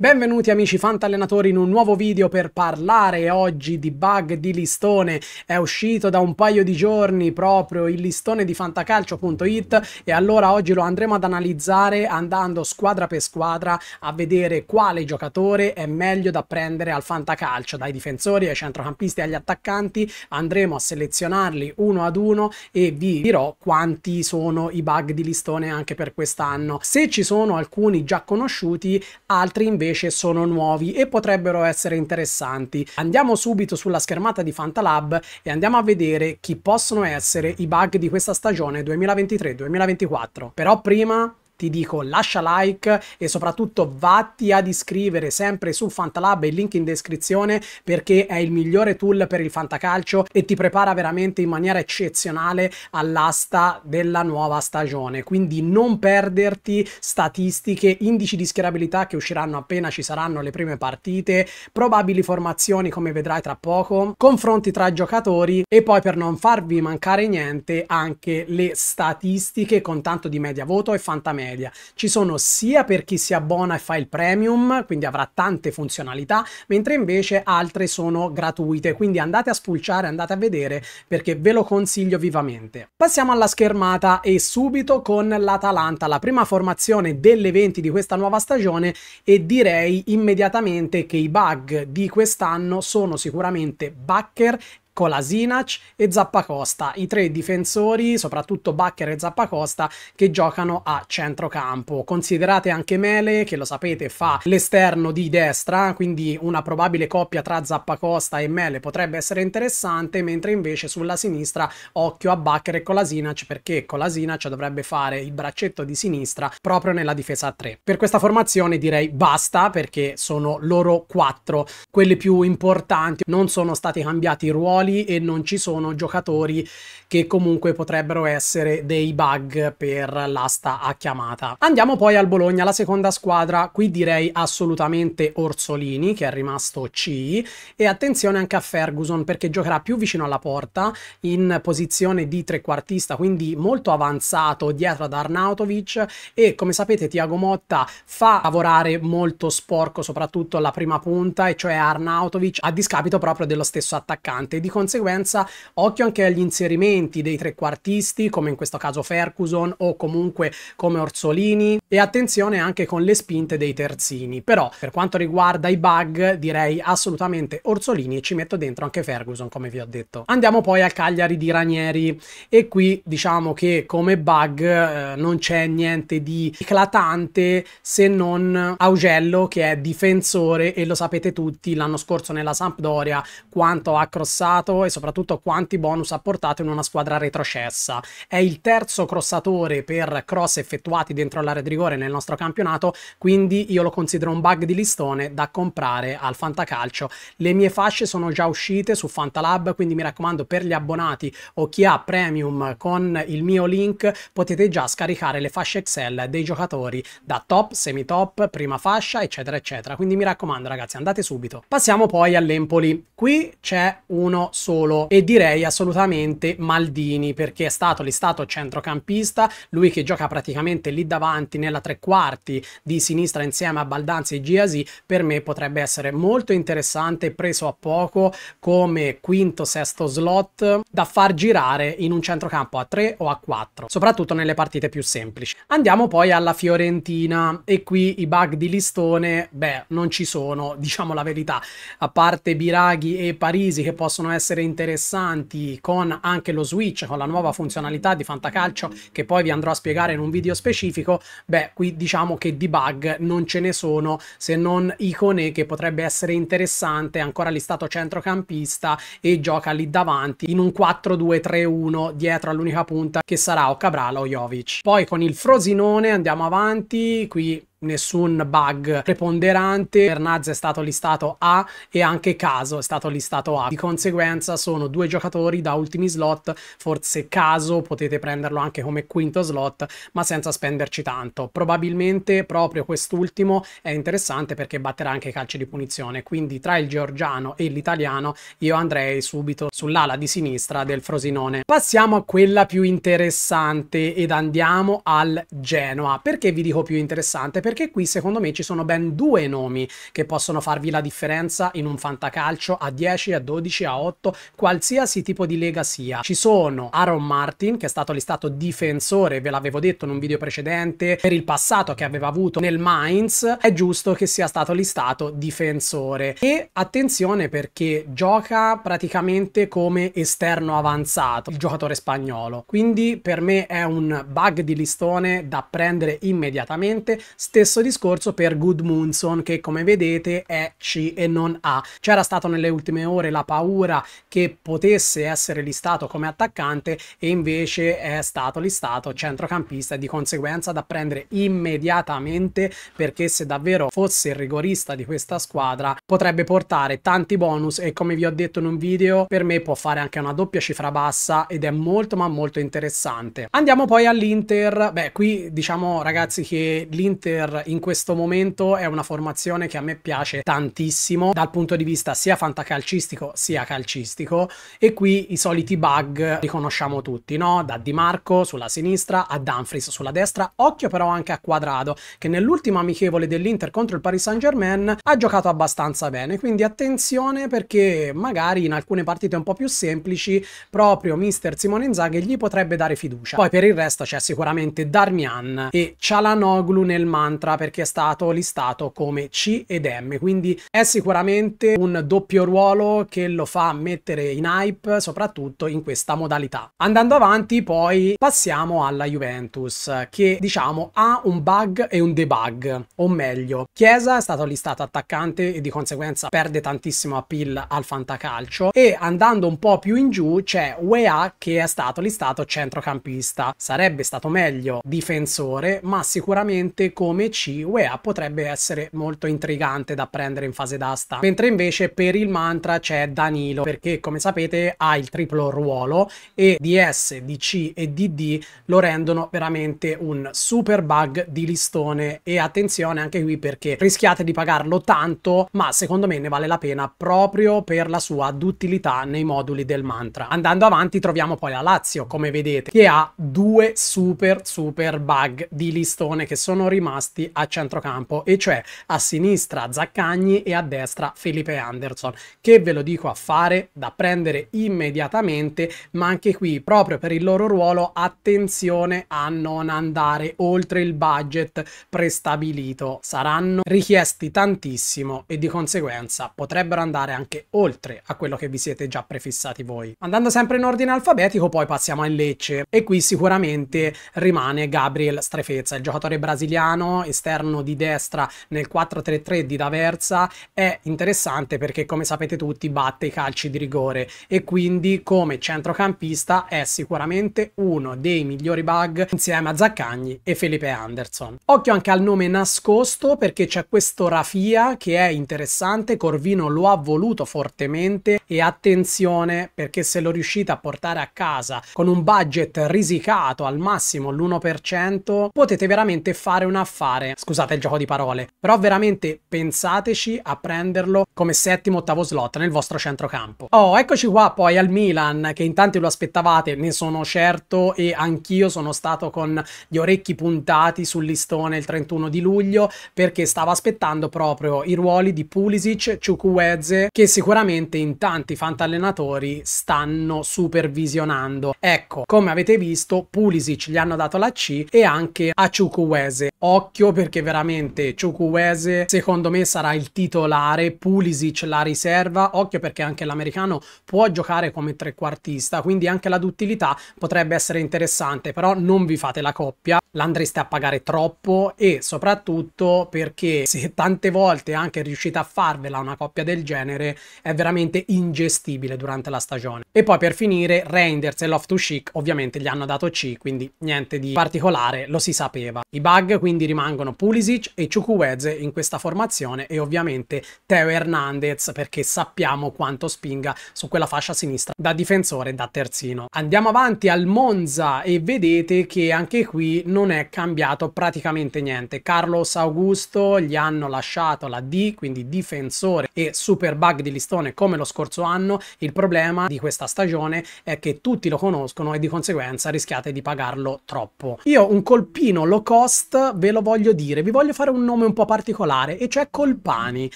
Benvenuti amici fantallenatori in un nuovo video per parlare oggi di bug di listone. È uscito da un paio di giorni proprio il listone di fantacalcio.it e allora oggi lo andremo ad analizzare andando squadra per squadra a vedere quale giocatore è meglio da prendere al fantacalcio, dai difensori ai centrocampisti agli attaccanti. Andremo a selezionarli uno ad uno e vi dirò quanti sono i bug di listone anche per quest'anno. Se ci sono alcuni già conosciuti, altri invece invece sono nuovi e potrebbero essere interessanti. Andiamo subito sulla schermata di Fantalab e andiamo a vedere chi possono essere i bug di questa stagione 2023-2024. Però prima ti dico lascia like e soprattutto vatti ad iscrivere sempre su Fantalab, il link in descrizione perché è il migliore tool per il fantacalcio e ti prepara veramente in maniera eccezionale all'asta della nuova stagione. Quindi non perderti statistiche, indici di schierabilità che usciranno appena ci saranno le prime partite, probabili formazioni come vedrai tra poco, confronti tra giocatori e poi per non farvi mancare niente anche le statistiche con tanto di media voto e fantamedia media. Ci sono sia per chi si abbona e fa il premium, quindi avrà tante funzionalità, mentre invece altre sono gratuite, quindi andate a spulciare, andate a vedere perché ve lo consiglio vivamente. Passiamo alla schermata e subito con l'Atalanta, la prima formazione delle 20 di questa nuova stagione e direi immediatamente che i bug di quest'anno sono sicuramente Backer Colasinac e Zappacosta, i tre difensori, soprattutto Bacher e Zappacosta, che giocano a centrocampo. Considerate anche Mele, che lo sapete fa l'esterno di destra, quindi una probabile coppia tra Zappacosta e Mele potrebbe essere interessante, mentre invece sulla sinistra occhio a Bacher e Colasinac perché Colasinac dovrebbe fare il braccetto di sinistra proprio nella difesa a tre. Per questa formazione direi basta perché sono loro quattro quelli più importanti, non sono stati cambiati i ruoli funzionali e non ci sono giocatori che comunque potrebbero essere dei bug per l'asta a chiamata. Andiamo poi al Bologna, la seconda squadra, qui direi assolutamente Orsolini che è rimasto C e attenzione anche a Ferguson perché giocherà più vicino alla porta in posizione di trequartista, quindi molto avanzato dietro ad Arnautovic e come sapete Tiago Motta fa lavorare molto sporco soprattutto la prima punta e cioè Arnautovic a discapito proprio dello stesso attaccante di conseguenza occhio anche agli inserimenti dei trequartisti come in questo caso Ferguson o comunque come Orsolini e attenzione anche con le spinte dei terzini però per quanto riguarda i bug direi assolutamente Orsolini e ci metto dentro anche Ferguson come vi ho detto andiamo poi al Cagliari di Ranieri e qui diciamo che come bug eh, non c'è niente di eclatante se non Augello che è difensore e lo sapete tutti l'anno scorso nella Sampdoria quanto ha crossato portato e soprattutto quanti bonus ha portato in una squadra retrocessa. È il terzo crossatore per cross effettuati dentro l'area di rigore nel nostro campionato, quindi io lo considero un bug di listone da comprare al Fantacalcio. Le mie fasce sono già uscite su Fantalab, quindi mi raccomando per gli abbonati o chi ha premium con il mio link potete già scaricare le fasce Excel dei giocatori da top, semi-top, prima fascia, eccetera, eccetera. Quindi mi raccomando ragazzi, andate subito. Passiamo poi all'Empoli. Qui c'è uno solo e direi assolutamente Maldini perché è stato listato centrocampista, lui che gioca praticamente lì davanti nella tre quarti di sinistra insieme a Baldanzi e Giasi, per me potrebbe essere molto interessante preso a poco come quinto sesto slot da far girare in un centrocampo a 3 o a 4, soprattutto nelle partite più semplici. Andiamo poi alla Fiorentina e qui i bug di listone, beh, non ci sono, diciamo la verità, a parte Biraghi e Parisi che possono essere essere interessanti con anche lo Switch, con la nuova funzionalità di Fantacalcio che poi vi andrò a spiegare in un video specifico, beh, qui diciamo che di bug non ce ne sono se non Icone che potrebbe essere interessante, ancora listato centrocampista e gioca lì davanti in un 4-2-3-1 dietro all'unica punta che sarà o Cabral o Jovic. Poi con il Frosinone andiamo avanti, qui nessun bug preponderante, Bernaz è stato listato A e anche Caso è stato listato A. Di conseguenza sono due giocatori da ultimi slot, forse Caso potete prenderlo anche come quinto slot, ma senza spenderci tanto. Probabilmente proprio quest'ultimo è interessante perché batterà anche i calci di punizione, quindi tra il georgiano e l'italiano io andrei subito sull'ala di sinistra del Frosinone. Passiamo a quella più interessante ed andiamo al Genoa. Perché vi dico più interessante? perché qui secondo me ci sono ben due nomi che possono farvi la differenza in un fantacalcio a 10, a 12, a 8, qualsiasi tipo di lega sia. Ci sono Aaron Martin, che è stato listato difensore, ve l'avevo detto in un video precedente, per il passato che aveva avuto nel Mainz, è giusto che sia stato listato difensore. E attenzione perché gioca praticamente come esterno avanzato, il giocatore spagnolo. Quindi per me è un bug di listone da prendere immediatamente, Ste stesso discorso per Goodmunson che come vedete è C e non A. C'era stato nelle ultime ore la paura che potesse essere listato come attaccante e invece è stato listato centrocampista e di conseguenza da prendere immediatamente perché se davvero fosse il rigorista di questa squadra potrebbe portare tanti bonus e come vi ho detto in un video per me può fare anche una doppia cifra bassa ed è molto ma molto interessante. Andiamo poi all'Inter, beh qui diciamo ragazzi che l'Inter Leicester in questo momento è una formazione che a me piace tantissimo dal punto di vista sia fantacalcistico sia calcistico e qui i soliti bug li conosciamo tutti, no? Da Di Marco sulla sinistra a Dumfries sulla destra, occhio però anche a Quadrado che nell'ultimo amichevole dell'Inter contro il Paris Saint Germain ha giocato abbastanza bene, quindi attenzione perché magari in alcune partite un po' più semplici proprio mister Simone Inzaghi gli potrebbe dare fiducia. Poi per il resto c'è sicuramente Darmian e Cialanoglu nel manto contra perché è stato listato come C ed M, quindi è sicuramente un doppio ruolo che lo fa mettere in hype, soprattutto in questa modalità. Andando avanti poi passiamo alla Juventus, che diciamo ha un bug e un debug, o meglio, Chiesa è stato listato attaccante e di conseguenza perde tantissimo appeal al fantacalcio e andando un po' più in giù c'è UEA che è stato listato centrocampista. Sarebbe stato meglio difensore, ma sicuramente come DLC UEA potrebbe essere molto intrigante da prendere in fase d'asta. Mentre invece per il mantra c'è Danilo, perché come sapete ha il triplo ruolo e DS, DC e DD lo rendono veramente un super bug di listone e attenzione anche qui perché rischiate di pagarlo tanto, ma secondo me ne vale la pena proprio per la sua duttilità nei moduli del mantra. Andando avanti troviamo poi la Lazio, come vedete, che ha due super super bug di listone che sono rimasti posti a centrocampo, e cioè a sinistra Zaccagni e a destra Felipe Anderson, che ve lo dico a fare, da prendere immediatamente, ma anche qui proprio per il loro ruolo attenzione a non andare oltre il budget prestabilito. Saranno richiesti tantissimo e di conseguenza potrebbero andare anche oltre a quello che vi siete già prefissati voi. Andando sempre in ordine alfabetico poi passiamo al Lecce e qui sicuramente rimane Gabriel Strefezza, il giocatore brasiliano esterno, di destra nel 4-3-3 di D'Aversa, è interessante perché come sapete tutti batte i calci di rigore e quindi come centrocampista è sicuramente uno dei migliori bug insieme a Zaccagni e Felipe Anderson. Occhio anche al nome nascosto perché c'è questo Rafia che è interessante, Corvino lo ha voluto fortemente e attenzione perché se lo riuscite a portare a casa con un budget risicato al massimo l'1% potete veramente fare un affare fare. Scusate il gioco di parole. Però veramente pensateci a prenderlo come settimo ottavo slot nel vostro centrocampo. Oh, eccoci qua poi al Milan, che in tanti lo aspettavate, ne sono certo, e anch'io sono stato con gli orecchi puntati sul listone il 31 di luglio, perché stavo aspettando proprio i ruoli di Pulisic, Ciucueze, che sicuramente in tanti fantallenatori stanno supervisionando. Ecco, come avete visto, Pulisic gli hanno dato la C e anche a Ciucueze. Occhio rischio perché veramente Chukwueze secondo me sarà il titolare, Pulisic la riserva, occhio perché anche l'americano può giocare come trequartista, quindi anche la duttilità potrebbe essere interessante, però non vi fate la coppia, l'andreste a pagare troppo e soprattutto perché se tante volte anche riuscite a farvela una coppia del genere è veramente ingestibile durante la stagione. E poi per finire Reinders e Love to cheek ovviamente gli hanno dato C, quindi niente di particolare, lo si sapeva. I bug quindi rimangono rimangono Pulisic e Ciucuweze in questa formazione e ovviamente Teo Hernandez perché sappiamo quanto spinga su quella fascia sinistra da difensore e da terzino. Andiamo avanti al Monza e vedete che anche qui non è cambiato praticamente niente. Carlos Augusto gli hanno lasciato la D, quindi difensore e super bug di listone come lo scorso anno. Il problema di questa stagione è che tutti lo conoscono e di conseguenza rischiate di pagarlo troppo. Io un colpino low cost ve lo voglio voglio dire? Vi voglio fare un nome un po' particolare, e cioè Colpani,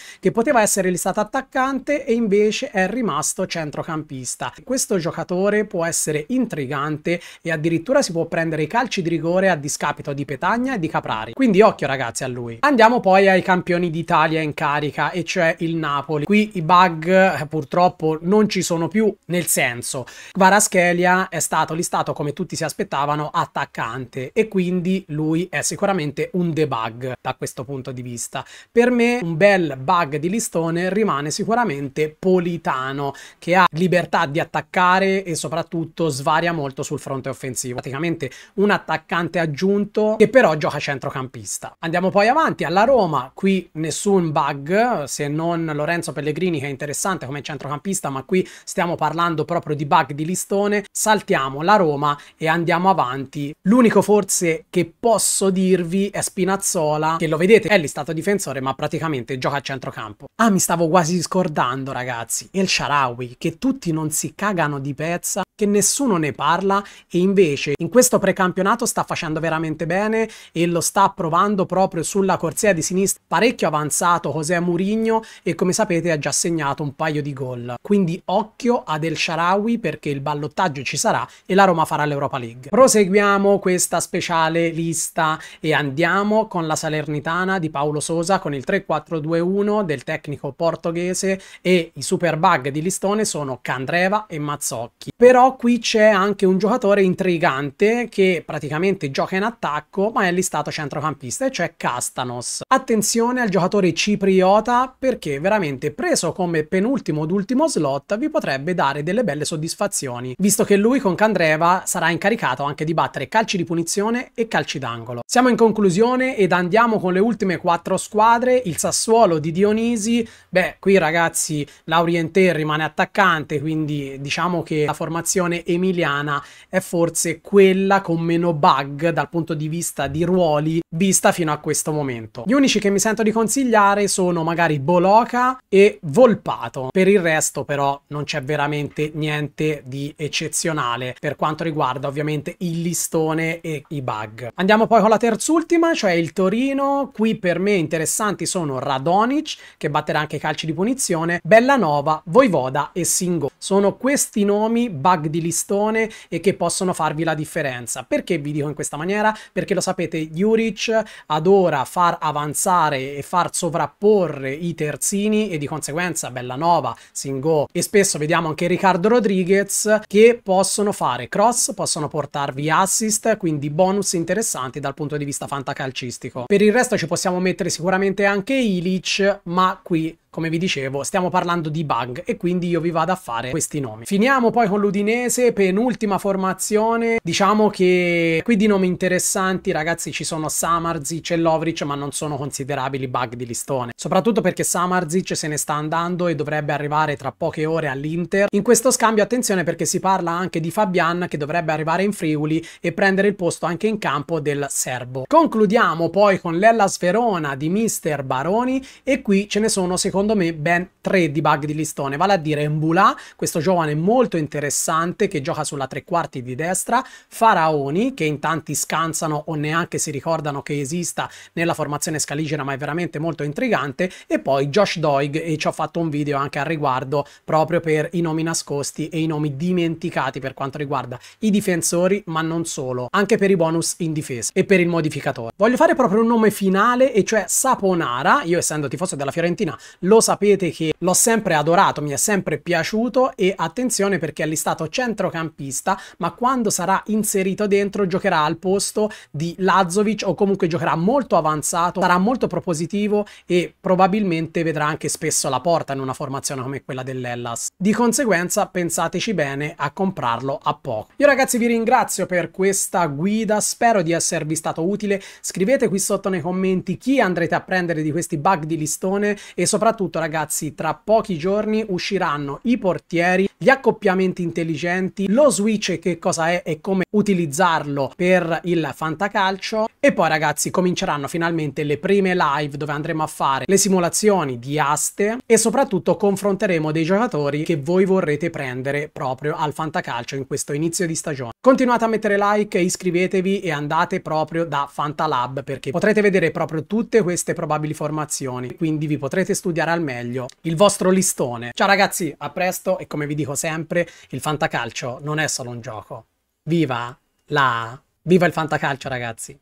che poteva essere listato attaccante e invece è rimasto centrocampista. Questo giocatore può essere intrigante e addirittura si può prendere i calci di rigore a discapito di Petagna e di Caprari. Quindi occhio ragazzi a lui. Andiamo poi ai campioni d'Italia in carica, e cioè il Napoli. Qui i bug eh, purtroppo non ci sono più, nel senso, Varaschelia è stato listato come tutti si aspettavano attaccante e quindi lui è sicuramente un debug da questo punto di vista. Per me un bel bug di listone rimane sicuramente Politano, che ha libertà di attaccare e soprattutto svaria molto sul fronte offensivo. Praticamente un attaccante aggiunto che però gioca centrocampista. Andiamo poi avanti alla Roma, qui nessun bug se non Lorenzo Pellegrini che è interessante come centrocampista, ma qui stiamo parlando proprio di bug di listone. Saltiamo la Roma e andiamo avanti. L'unico forse che posso dirvi è Spinazzola Pinazzola, che lo vedete, è listato difensore ma praticamente gioca a centrocampo. Ah, mi stavo quasi scordando ragazzi, El Sharawi, che tutti non si cagano di pezza, che nessuno ne parla e invece in questo precampionato sta facendo veramente bene e lo sta provando proprio sulla corsia di sinistra, parecchio avanzato José Murigno e come sapete ha già segnato un paio di gol. Quindi occhio ad El Sharawi perché il ballottaggio ci sarà e la Roma farà l'Europa League. Proseguiamo questa speciale lista e andiamo Bergamo con la Salernitana di Paolo Sosa con il 3-4-2-1 del tecnico portoghese e i super bug di Listone sono Candreva e Mazzocchi. Però qui c'è anche un giocatore intrigante che praticamente gioca in attacco ma è listato centrocampista e cioè Castanos. Attenzione al giocatore cipriota perché veramente preso come penultimo ed ultimo slot vi potrebbe dare delle belle soddisfazioni visto che lui con Candreva sarà incaricato anche di battere calci di punizione e calci d'angolo. Siamo in conclusione ed andiamo con le ultime quattro squadre, il Sassuolo di Dionisi, beh qui ragazzi Laurienté rimane attaccante quindi diciamo che la formazione emiliana è forse quella con meno bug dal punto di vista di ruoli vista fino a questo momento. Gli unici che mi sento di consigliare sono magari Boloca e Volpato, per il resto però non c'è veramente niente di eccezionale per quanto riguarda ovviamente il listone e i bug. Andiamo poi con la terzultima, cioè il Torino, qui per me interessanti sono Radonic, che batterà anche calci di punizione, Bellanova, Voivoda e Singo. Sono questi nomi bug di listone e che possono farvi la differenza. Perché vi dico in questa maniera? Perché lo sapete, Juric adora far avanzare e far sovrapporre i terzini e di conseguenza Bellanova, Singo e spesso vediamo anche Riccardo Rodriguez che possono fare cross, possono portarvi assist, quindi bonus interessanti dal punto di vista punto di vista fantacalcistico. Per il resto ci possiamo mettere sicuramente anche Ilic, ma qui come vi dicevo, stiamo parlando di bug e quindi io vi vado a fare questi nomi. Finiamo poi con l'Udinese, penultima formazione. Diciamo che qui di nomi interessanti, ragazzi, ci sono Samarzic e Lovric, ma non sono considerabili bug di listone. Soprattutto perché Samarzic se ne sta andando e dovrebbe arrivare tra poche ore all'Inter. In questo scambio attenzione perché si parla anche di Fabian che dovrebbe arrivare in Friuli e prendere il posto anche in campo del Serbo. Concludiamo poi con l'Ella Verona di Mister Baroni e qui ce ne sono secondo secondo me ben tre debug di listone, vale a dire Mbula, questo giovane molto interessante che gioca sulla tre quarti di destra, Faraoni, che in tanti scansano o neanche si ricordano che esista nella formazione scaligera, ma è veramente molto intrigante, e poi Josh Doig, e ci ho fatto un video anche al riguardo proprio per i nomi nascosti e i nomi dimenticati per quanto riguarda i difensori, ma non solo, anche per i bonus in difesa e per il modificatore. Voglio fare proprio un nome finale, e cioè Saponara, io essendo tifoso della Fiorentina lo lo sapete che l'ho sempre adorato, mi è sempre piaciuto e attenzione perché è listato centrocampista, ma quando sarà inserito dentro giocherà al posto di Lazovic o comunque giocherà molto avanzato, sarà molto propositivo e probabilmente vedrà anche spesso la porta in una formazione come quella dell'Ellas. Di conseguenza pensateci bene a comprarlo a poco. Io ragazzi vi ringrazio per questa guida, spero di esservi stato utile, scrivete qui sotto nei commenti chi andrete a prendere di questi bug di listone e soprattutto soprattutto ragazzi tra pochi giorni usciranno i portieri, gli accoppiamenti intelligenti, lo switch che cosa è e come utilizzarlo per il fantacalcio e poi ragazzi cominceranno finalmente le prime live dove andremo a fare le simulazioni di aste e soprattutto confronteremo dei giocatori che voi vorrete prendere proprio al fantacalcio in questo inizio di stagione. Continuate a mettere like, iscrivetevi e andate proprio da Fantalab perché potrete vedere proprio tutte queste probabili formazioni quindi vi potrete studiare studiare al meglio il vostro listone. Ciao ragazzi, a presto e come vi dico sempre, il fantacalcio non è solo un gioco. Viva la... Viva il fantacalcio ragazzi!